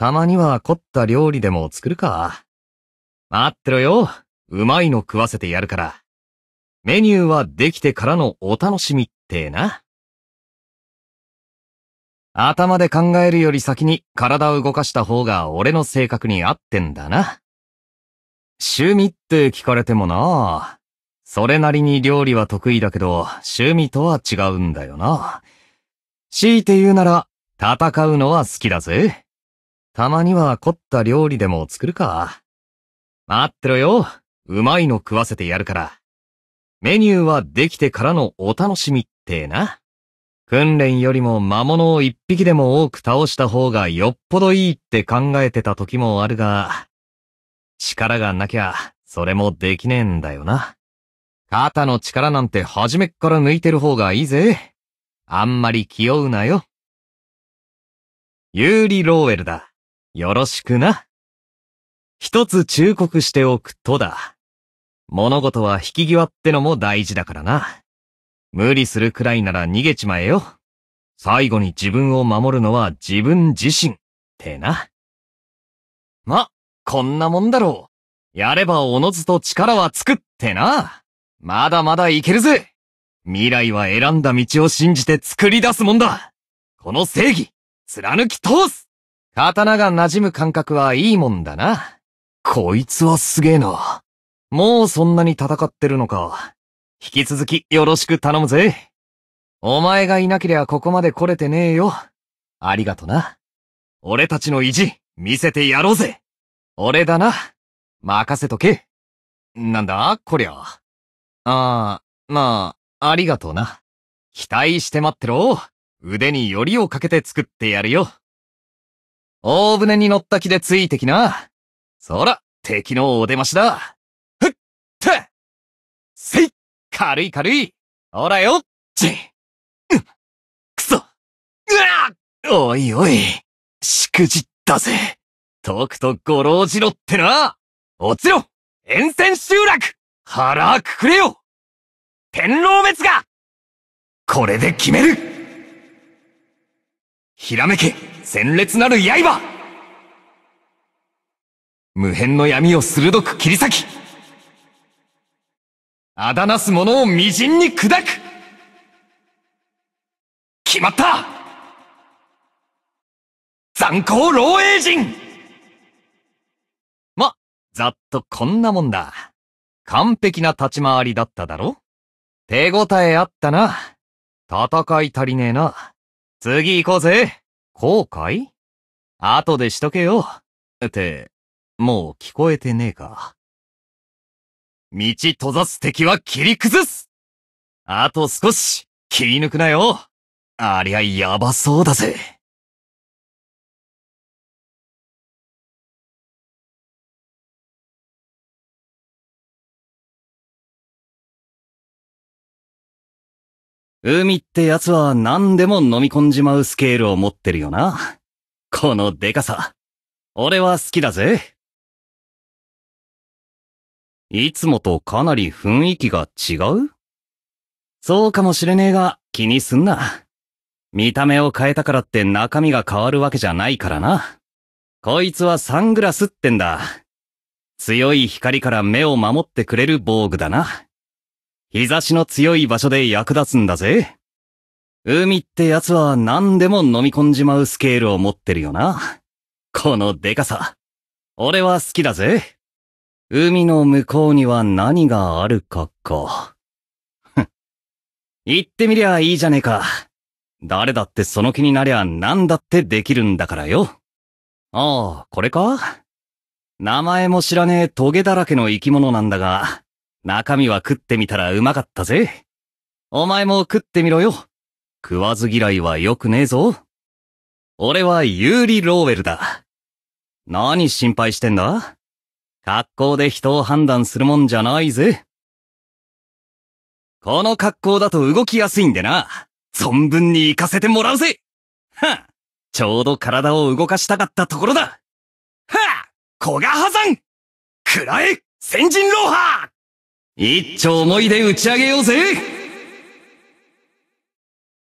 たまには凝った料理でも作るか。待ってろよ。うまいの食わせてやるから。メニューはできてからのお楽しみってな。頭で考えるより先に体を動かした方が俺の性格に合ってんだな。趣味って聞かれてもな。それなりに料理は得意だけど、趣味とは違うんだよな。強いて言うなら、戦うのは好きだぜ。たまには凝った料理でも作るか。待ってろよ。うまいの食わせてやるから。メニューはできてからのお楽しみってな。訓練よりも魔物を一匹でも多く倒した方がよっぽどいいって考えてた時もあるが、力がなきゃ、それもできねえんだよな。肩の力なんて初めっから抜いてる方がいいぜ。あんまり気負うなよ。ユーリ・ローエルだ。よろしくな。一つ忠告しておくとだ。物事は引き際ってのも大事だからな。無理するくらいなら逃げちまえよ。最後に自分を守るのは自分自身、ってな。ま、こんなもんだろう。やればおのずと力はつくってな。まだまだいけるぜ。未来は選んだ道を信じて作り出すもんだ。この正義、貫き通す刀が馴染む感覚はいいもんだな。こいつはすげえな。もうそんなに戦ってるのか。引き続きよろしく頼むぜ。お前がいなけりゃここまで来れてねえよ。ありがとな。俺たちの意地、見せてやろうぜ。俺だな。任せとけ。なんだこりゃ。ああ、まあ、ありがとな。期待して待ってろ。腕によりをかけて作ってやるよ。大船に乗った気でついてきな。そら、敵のお出ましだ。ふっ、てせい軽い軽いほらよちうくそうわおいおい、しくじったぜ。とくとご老じろってな落ちろ沿線集落腹くくれよ天狼滅がこれで決めるひらめけ鮮烈なる刃無辺の闇を鋭く切り裂きあだなす者を微塵に砕く決まった残光老栄人ま、ざっとこんなもんだ。完璧な立ち回りだっただろ手応えあったな。戦い足りねえな。次行こうぜ。後悔後でしとけよ。って、もう聞こえてねえか。道閉ざす敵は切り崩すあと少し、切り抜くなよ。ありゃやばそうだぜ。海ってやつは何でも飲み込んじまうスケールを持ってるよな。このデカさ。俺は好きだぜ。いつもとかなり雰囲気が違うそうかもしれねえが気にすんな。見た目を変えたからって中身が変わるわけじゃないからな。こいつはサングラスってんだ。強い光から目を守ってくれる防具だな。日差しの強い場所で役立つんだぜ。海ってやつは何でも飲み込んじまうスケールを持ってるよな。このデカさ。俺は好きだぜ。海の向こうには何があるかか。言ってみりゃいいじゃねえか。誰だってその気になりゃ何だってできるんだからよ。ああ、これか名前も知らねえトゲだらけの生き物なんだが、中身は食ってみたらうまかったぜ。お前も食ってみろよ。食わず嫌いは良くねえぞ。俺はユーリ・ローウェルだ。何心配してんだ格好で人を判断するもんじゃないぜ。この格好だと動きやすいんでな。存分に行かせてもらうぜはちょうど体を動かしたかったところだはぁ古賀破山食らえ先人ローハー一丁思いで打ち上げようぜ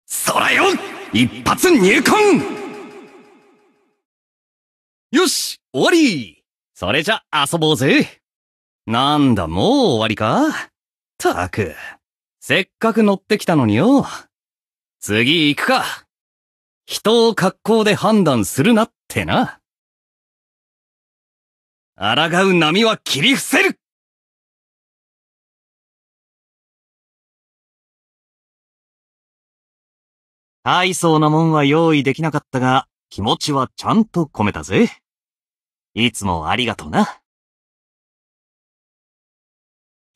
そらよ一発入魂よし終わりそれじゃ遊ぼうぜなんだもう終わりかたく、せっかく乗ってきたのによ。次行くか。人を格好で判断するなってな。抗う波は切り伏せる大層なもんは用意できなかったが、気持ちはちゃんと込めたぜ。いつもありがとうな。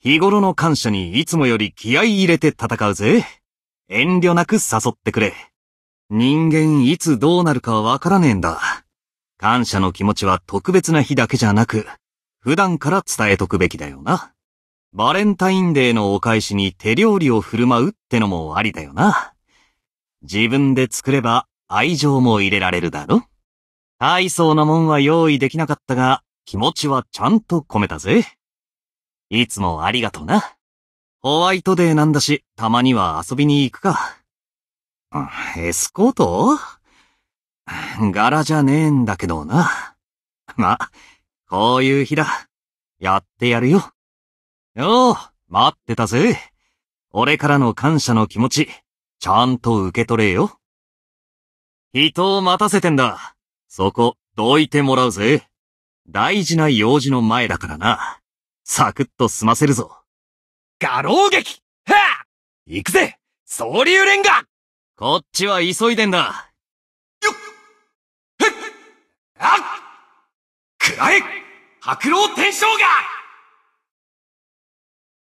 日頃の感謝にいつもより気合い入れて戦うぜ。遠慮なく誘ってくれ。人間いつどうなるかわからねえんだ。感謝の気持ちは特別な日だけじゃなく、普段から伝えとくべきだよな。バレンタインデーのお返しに手料理を振る舞うってのもありだよな。自分で作れば愛情も入れられるだろ大層なもんは用意できなかったが、気持ちはちゃんと込めたぜ。いつもありがとな。ホワイトデーなんだし、たまには遊びに行くか。エスコート柄じゃねえんだけどな。ま、こういう日だ。やってやるよ。よう、待ってたぜ。俺からの感謝の気持ち、ちゃんと受け取れよ。人を待たせてんだ。そこ、どいてもらうぜ。大事な用事の前だからな。サクッと済ませるぞ。画廊劇はぁ行くぜ総流連がこっちは急いでんだ。よっへっあくらえ白老天将が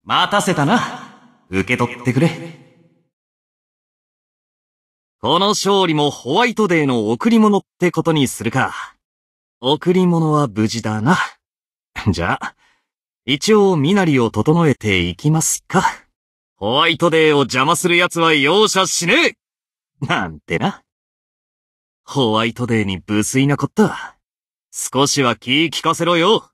待たせたな。受け取ってくれ。この勝利もホワイトデーの贈り物ってことにするか。贈り物は無事だな。じゃあ、一応身なりを整えていきますか。ホワイトデーを邪魔する奴は容赦しねえなんてな。ホワイトデーに無粋なこった。少しは気ぃ利かせろよ。